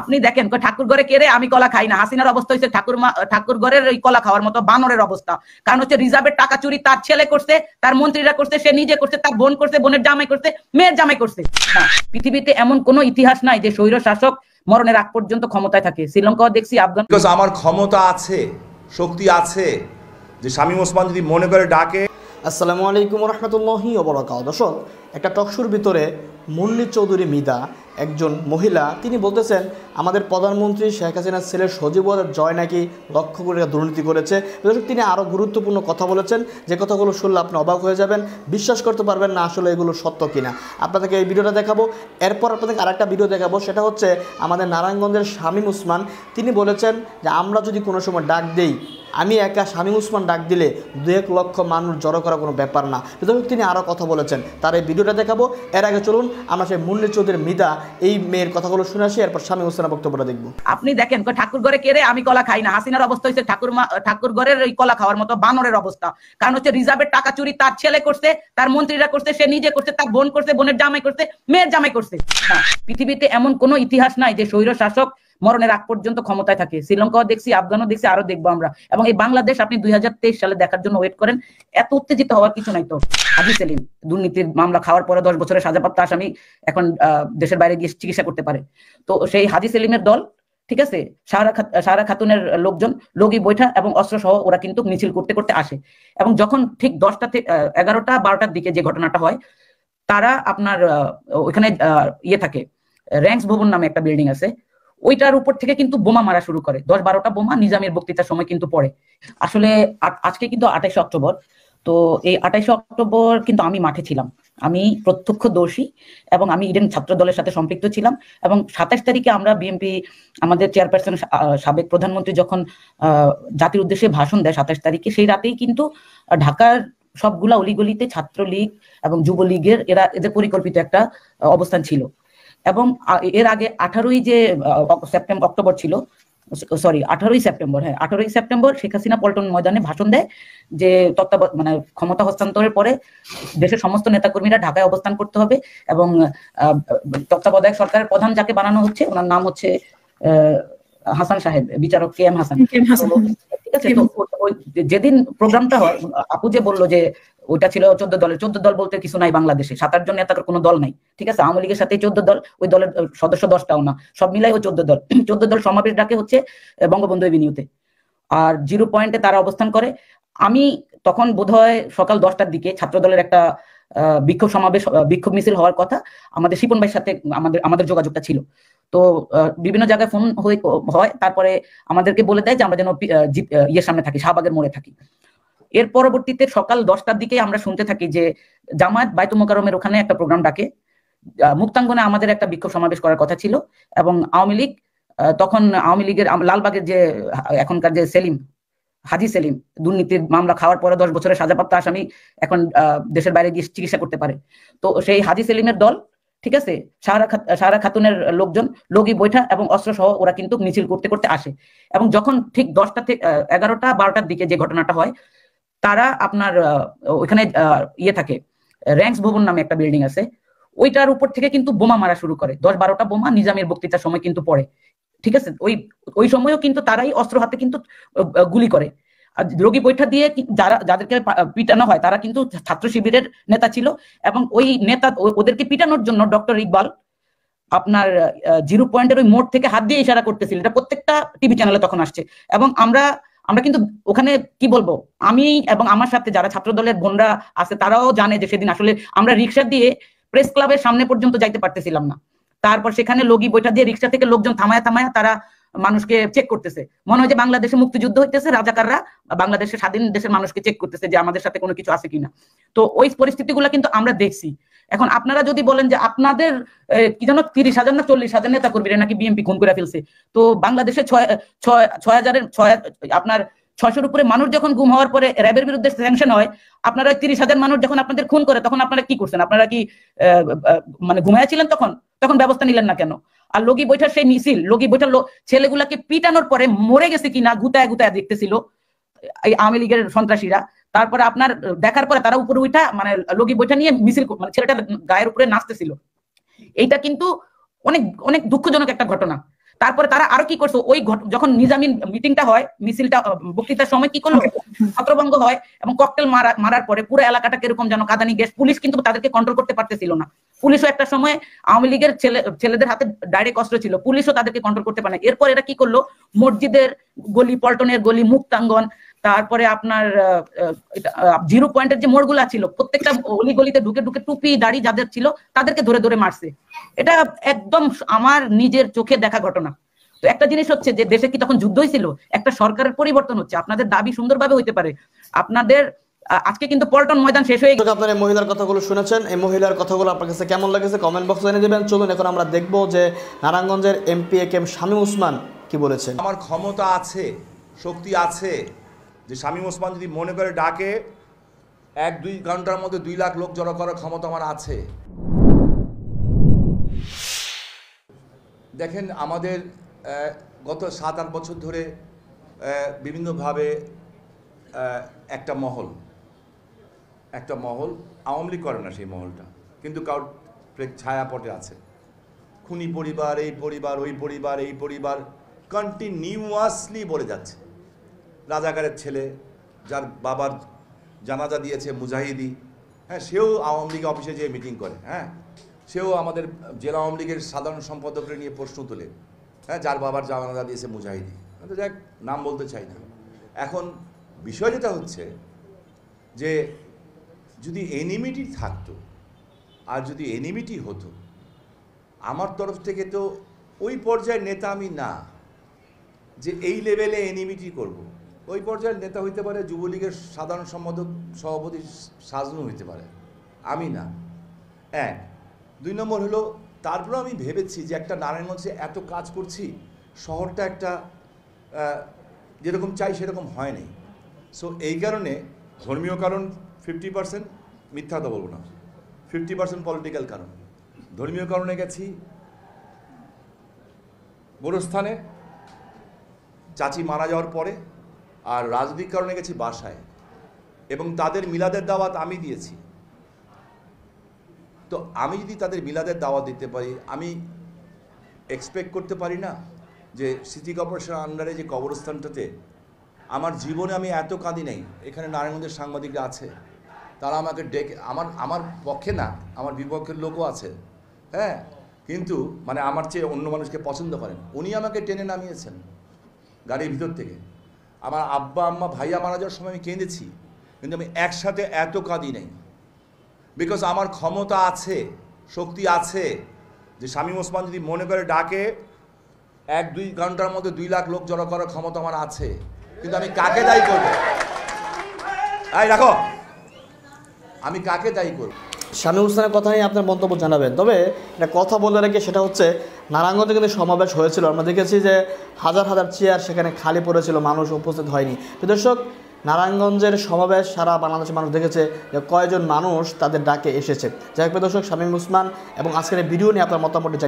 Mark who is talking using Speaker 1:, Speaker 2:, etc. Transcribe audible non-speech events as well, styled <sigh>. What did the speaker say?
Speaker 1: আপনি দেখেন ঠাকুর ঘরে কেড়ে আমি কলা খাই না হাসিনার অবস্থা হচ্ছে ঠাকুর ঠাকুর ঘরের ওই কলা খাওয়ার মতো বানরের অবস্থা কারণ হচ্ছে রিজার্ভের টাকা চুরি তার ছেলে করছে তার মন্ত্রীরা করছে সে নিজে করছে তার বোন করছে বোনের জামাই করছে মেয়ের জামাই করছে পৃথিবীতে এমন কোন ইতিহাস নাই যে স্বৈর শাসক মরণের আগ পর্যন্ত ক্ষমতায় থাকে শ্রীলঙ্কাও দেখছি আফগান আমার
Speaker 2: ক্ষমতা আছে শক্তি আছে যে স্বামী ওসমান যদি মনে করে ডাকে আসসালামু আলাইকুম রহমতুল্লাহি ওবরাকাল
Speaker 3: দর্শক একটা টকশুর ভিতরে মুন্নি চৌধুরী মিদা একজন মহিলা তিনি বলতেছেন আমাদের প্রধানমন্ত্রী শেখ হাসিনার ছেলে সজীব জয় নাকি লক্ষ্য করে দুর্নীতি করেছে দর্শক তিনি আরও গুরুত্বপূর্ণ কথা বলেছেন যে কথাগুলো শুনলে আপনি অবাক হয়ে যাবেন বিশ্বাস করতে পারবেন না আসলে এগুলো সত্য কিনা আপনাদেরকে এই ভিডিওটা দেখাবো এরপর আপনাদেরকে আরেকটা ভিডিও দেখাবো সেটা হচ্ছে আমাদের নারায়ণগঞ্জের শামীম উসমান তিনি বলেছেন যে আমরা যদি কোনো সময় ডাক দেই আমি একা স্বামী উসমান ডাক দিলে দু এক লক্ষ মানুষ জড়ো করা কোনো ব্যাপার না বিধায়ক তিনি আরও কথা বলেছেন তার এই ভিডিওটা দেখাবো এর আগে চলুন আমরা সেই মুন্নি চৌধুরীর মিতা এই মেয়ের কথাগুলো শুনে আসি এরপর
Speaker 1: স্বামী উসমানের বক্তব্যটা দেখবো আপনি দেখেন ঠাকুর ঘরে কেড়ে আমি কলা খাই না হাসিনার অবস্থা হয়েছে ঠাকুর ঠাকুর ঘরের ওই কলা খাওয়ার মতো বানরের অবস্থা কারণ হচ্ছে রিজার্ভের টাকা চুরি তার ছেলে করছে তার মন্ত্রীরা করছে সে নিজে করছে তার বোন করছে বোনের জামাই করছে মেয়ের জামাই করছে পৃথিবীতে এমন কোনো ইতিহাস নাই যে শৈর শাসক মরণের আগ পর্যন্ত ক্ষমতায় থাকে শ্রীলঙ্কাও দেখছি আফগানও দেখছি আরো দেখবো আমরা এবং এই বাংলাদেশ আপনি দুই সালে দেখার জন্য ওয়েট করেন এত উত্তেজিত হওয়ার কিছু নাই তো হাজি সেলিম দুর্নীতির মামলা খাওয়ার পরে দশ বছরের সাজাপ্রাপ্ত আসামি এখন দেশের বাইরে গিয়ে চিকিৎসা করতে পারে তো সেই হাজি সেলিমের দল ঠিক আছে সাহারা সাহারা খাতুনের লোকজন লোকই বৈঠা এবং অস্ত্র সহ ওরা কিন্তু মিছিল করতে করতে আসে এবং যখন ঠিক দশটা থেকে এগারোটা বারোটার দিকে যে ঘটনাটা হয় তারা আপনার ওইখানে ইয়ে থাকে র্যাঙ্কস ভবন নামে একটা বিল্ডিং আছে ওইটার উপর থেকে কিন্তু বোমা মারা শুরু করে দশ বারোটা বোমা নিজামের বক্তৃতার সময় কিন্তু পড়ে আসলে আজকে কিন্তু আঠাশে অক্টোবর তো এই আঠাশে অক্টোবর কিন্তু আমি মাঠে ছিলাম আমি প্রত্যক্ষ দোষী এবং আমি ইডেন ছাত্র দলের সাথে সম্পৃক্ত ছিলাম এবং সাতাশ তারিখে আমরা বিএনপি আমাদের চেয়ারপারসন সাবেক প্রধানমন্ত্রী যখন জাতির উদ্দেশ্যে ভাষণ দেয় সাতাশ তারিখে সেই রাতেই কিন্তু ঢাকার সবগুলা অলিগলিতে ছাত্রলীগ এবং যুবলীগের এরা এদের পরিকল্পিত একটা অবস্থান ছিল এবং এর আগে আঠারোই যে সেপ্টেম্বর অক্টোবর ছিল সরি আঠারোই সেপ্টেম্বর হ্যাঁ আঠারোই সেপ্টেম্বর শেখ হাসিনা পল্টন ময়দানে ভাষণ দেয় যে তত্ত্বাব মানে ক্ষমতা হস্তান্তরের পরে দেশের সমস্ত নেতাকর্মীরা ঢাকায় অবস্থান করতে হবে এবং তত্ত্বাবধায়ক সরকারের প্রধান যাকে বানানো হচ্ছে ওনার নাম হচ্ছে হাসান সাহেব বিচারক কে এম হাসান ঠিক আছে যেদিন প্রোগ্রামটা হয় আপু যে বললো যে ওইটা ছিল চোদ্দ দলের চোদ্দ দল বলতে কিছু নাই বাংলাদেশে সাত আট জন নেতার কোনো দল নাই ঠিক আছে আওয়ামী লীগের সাথে চোদ্দ দল ওই দলের সদস্য দশটাও না সব মিলাই ও চোদ্দ দল <clears throat> চোদ্দ দল সমাবেশ ডাকে হচ্ছে বঙ্গবন্ধু এভিনিউতে আর জিরো পয়েন্টে তারা অবস্থান করে আমি তখন বোধহয় সকাল দশটার দিকে ছাত্র দলের একটা বিক্ষোভ সমাবেশ বিক্ষোভ মিছিল হওয়ার কথা আমাদের শিপন ভাইয়ের সাথে আমাদের আমাদের যোগাযোগটা ছিল তো বিভিন্ন জায়গায় ফোন হয় তারপরে আমাদেরকে বলে দেয় যে আমরা যেন ইয়ের সামনে থাকি শাহবাগের মোড়ে থাকি এর পরবর্তীতে সকাল দশটার দিকে আমরা শুনতে থাকি যে জামায়াত বাইতু মোকারমের ওখানে একটা প্রোগ্রাম ডাকে মুক্তাঙ্গনে আমাদের একটা বিক্ষোভ সমাবেশ করার কথা ছিল এবং আওয়ামী লীগ তখন আওয়ামী লীগের লালবাগের যে এখনকার যে সেলিম হাজি সেলিম দুর্নীতির মামলা খাওয়ার পরে দশ বছরের সাজাপ্রাপ্ত আসামি এখন দেশের বাইরে গিয়ে চিকিৎসা করতে পারে তো সেই হাজি সেলিমের দল ঠিক আছে সাহারা সাহারা খাতুনের লোকজন লগি বৈঠা এবং অস্ত্র সহ ওরা কিন্তু মিছিল করতে করতে আসে এবং যখন ঠিক দশটা থেকে এগারোটা বারোটার দিকে যে ঘটনাটা হয় তারা আপনার ওইখানে ইয়ে থাকে র্যাঙ্কস ভবন নামে একটা বিল্ডিং আছে ওইটার উপর থেকে কিন্তু বোমা মারা শুরু করে দশ বারোটা বোমা নিজামের বক্তৃতার সময় কিন্তু পড়ে ঠিক আছে ওই ওই সময়ও কিন্তু তারাই অস্ত্র হাতে কিন্তু গুলি করে রোগী পরীক্ষা দিয়ে যারা যাদেরকে পিটানো হয় তারা কিন্তু ছাত্র শিবিরের নেতা ছিল এবং ওই নেতা ওদেরকে পিটানোর জন্য ডক্টর ইকবাল আপনার জিরো পয়েন্টের ওই মোড় থেকে হাত দিয়ে ইশারা করতেছিল এটা প্রত্যেকটা টিভি চ্যানেলে তখন আসছে এবং আমরা আমরা কিন্তু ওখানে কি বলবো আমি এবং আমার সাথে যারা ছাত্র দলের বোনরা আছে তারাও জানে যে সেদিন আসলে আমরা রিক্সা দিয়ে প্রেস ক্লাবের সামনে পর্যন্ত যাইতে পারতেছিলাম না তারপর সেখানে লগি বৈঠা দিয়ে রিক্সা থেকে লোকজন থামায়া থামায়া তারা মানুষকে চেক করতেছে মনে হয় যে বাংলাদেশে মুক্তিযুদ্ধ হইতেছে রাজাকাররা বাংলাদেশের স্বাধীন দেশের মানুষকে চেক করতেছে যে আমাদের সাথে কোনো কিছু আছে কিনা তো ওই পরিস্থিতিগুলো কিন্তু আমরা দেখছি এখন আপনারা যদি বলেন যে আপনাদের কি জানো তিরিশ হাজার না চল্লিশ হাজার নেতা কর্মীরা নাকি বিএমপি খুন করে ফেলছে তো বাংলাদেশে ছয় ছয় হাজারের ছয় আপনার ছয়শোর উপরে মানুষ যখন গুম হওয়ার পরে র্যাবের বিরুদ্ধে স্যাংশন হয় আপনারা তিরিশ হাজার মানুষ যখন আপনাদের খুন করে তখন আপনারা কি করছেন আপনারা কি মানে ঘুমাইয়াছিলেন তখন তখন ব্যবস্থা নিলেন না কেন আর লগি বৈঠার সেই মিছিল লগি বৈঠার ছেলেগুলাকে পিটানোর পরে মরে গেছে কিনা গুতায় গুতায় দেখতেছিল এই আওয়ামী লীগের সন্ত্রাসীরা তারপরে আপনার দেখার পরে তারা উপরে উঠা মানে লগি বইটা নিয়ে মিছিল মানে ছেলেটা গায়ের উপরে নাচতেছিল এইটা কিন্তু অনেক অনেক দুঃখজনক একটা ঘটনা তারপরে তারা আরো কি করছে ওই যখন নিজামিন মিটিংটা হয় মিছিলটা বক্তৃতার সময় কি করলো ছত্রভঙ্গ হয় এবং ককটেল মারা মারার পরে পুরো এলাকাটা কিরকম যেন কাদানি গ্যাস পুলিশ কিন্তু তাদেরকে কন্ট্রোল করতে পারতেছিল না পুলিশও একটা সময় আওয়ামী লীগের ছেলে ছেলেদের হাতে ডাইরেক্ট অস্ত্র ছিল পুলিশও তাদেরকে কন্ট্রোল করতে পারে না এরপর এরা কি করলো মসজিদের গলি পল্টনের গলি মুক্তাঙ্গন তারপরে আপনার জিরো পয়েন্টের যে মোড়গুলা ছিল প্রত্যেকটা অলি গলিতে ঢুকে ঢুকে টুপি দাড়ি যাদের ছিল তাদেরকে ধরে ধরে মারছে এটা একদম আমার নিজের চোখে দেখা ঘটনা তো একটা জিনিস হচ্ছে যে দেশে কি তখন যুদ্ধই ছিল একটা সরকারের পরিবর্তন হচ্ছে আপনাদের দাবি সুন্দরভাবে হইতে পারে আপনাদের আজকে কিন্তু পল্টন ময়দান শেষ হয়ে গেছে আপনার এই মহিলার কথাগুলো শুনেছেন এই
Speaker 3: মহিলার কথাগুলো আপনার কাছে কেমন লেগেছে কমেন্ট বক্সে জানিয়ে দেবেন চলুন এখন আমরা দেখব যে নারায়ণগঞ্জের MP A
Speaker 2: K M Shamim Osman কি বলেছেন আমার ক্ষমতা আছে শক্তি আছে যে শামীম ওসমান যদি মনে করে ডাকে এক দুই ঘন্টার মধ্যে দুই লাখ লোক জড়ো করার ক্ষমতা আমার আছে দেখেন আমাদের গত সাত আট বছর ধরে বিভিন্নভাবে একটা মহল একটা মহল আওয়ামী লীগ করে না সেই মহলটা কিন্তু কারোর ছায়াপটে আছে খুনি পরিবার এই পরিবার ওই পরিবার এই পরিবার কন্টিনিউয়াসলি বলে যাচ্ছে রাজাকারের ছেলে যার বাবার জানাজা দিয়েছে মুজাহিদি হ্যাঁ সেও আওয়ামী লীগ অফিসে যেয়ে মিটিং করে হ্যাঁ সেও আমাদের জেলা আওয়ামী লীগের সাধারণ সম্পাদককে নিয়ে প্রশ্ন তোলে হ্যাঁ যার বাবার জানাজা দিয়েছে মুজাহিদি হয়তো যাক নাম বলতে চাই না এখন বিষয় যেটা হচ্ছে যে যদি এনিমিটি থাকতো আর যদি এনিমিটি হতো আমার তরফ থেকে তো ওই পর্যায়ের নেতা আমি না যে এই লেভেলে এনিমিটি করবো ওই পর্যায়ের নেতা হইতে পারে যুবলীগের সাধারণ সম্পাদক সভাপতি সাজনু হইতে পারে আমি না এক দুই নম্বর হলো তারপরে আমি ভেবেছি যে একটা নারায়ণগঞ্জে এত কাজ করছি শহরটা একটা যেরকম চাই সেরকম হয় নাই সো এই কারণে ধর্মীয় কারণ ফিফটি পার্সেন্ট মিথ্যা তো বলবো না ফিফটি পার্সেন্ট পলিটিক্যাল কারণ ধর্মীয় কারণে গেছি গোরস্থানে চাচি মারা যাওয়ার পরে আর রাজনৈতিক কারণে গেছি বাসায় এবং তাদের মিলাদের দাওয়াত আমি দিয়েছি তো আমি যদি তাদের মিলাদের দাওয়াত দিতে পারি আমি এক্সপেক্ট করতে পারি না যে সিটি কর্পোরেশনের আন্ডারে যে কবরস্থানটাতে আমার জীবনে আমি এত কাঁদি নাই এখানে নারায়ণগঞ্জের সাংবাদিকরা আছে তারা আমাকে ডেকে আমার আমার পক্ষে না আমার বিপক্ষের লোকও আছে হ্যাঁ কিন্তু মানে আমার চেয়ে অন্য মানুষকে পছন্দ করেন উনি আমাকে টেনে নামিয়েছেন গাড়ির ভিতর থেকে আমার আব্বা আম্মা ভাইয়া মারা যাওয়ার সময় আমি কেঁদেছি কিন্তু আমি একসাথে এত কাঁদি নেই বিকজ আমার ক্ষমতা আছে শক্তি আছে যে স্বামী ওসমান যদি মনে করে ডাকে এক দুই ঘন্টার মধ্যে দুই লাখ লোক জড়ো করার ক্ষমতা আমার আছে কিন্তু আমি কাকে দায়ী করবো এই রাখো আমি কাকে দায়ী করবো
Speaker 3: স্বামী হুসেনের কথা নিয়ে আপনার মন্তব্য জানাবেন তবে এটা কথা বলে রেখে সেটা হচ্ছে নারায়ণগঞ্জে কিন্তু সমাবেশ হয়েছিল আমরা দেখেছি যে হাজার হাজার চেয়ার সেখানে খালি পড়েছিল মানুষ উপস্থিত হয়নি দর্শক নারায়ণগঞ্জের সমাবেশ সারা বাংলাদেশের মানুষ দেখেছে যে কয়জন মানুষ তাদের ডাকে এসেছে যাই হোক দর্শক শামীম উসমান এবং আজকের ভিডিও নিয়ে আপনার মতামত জানিয়ে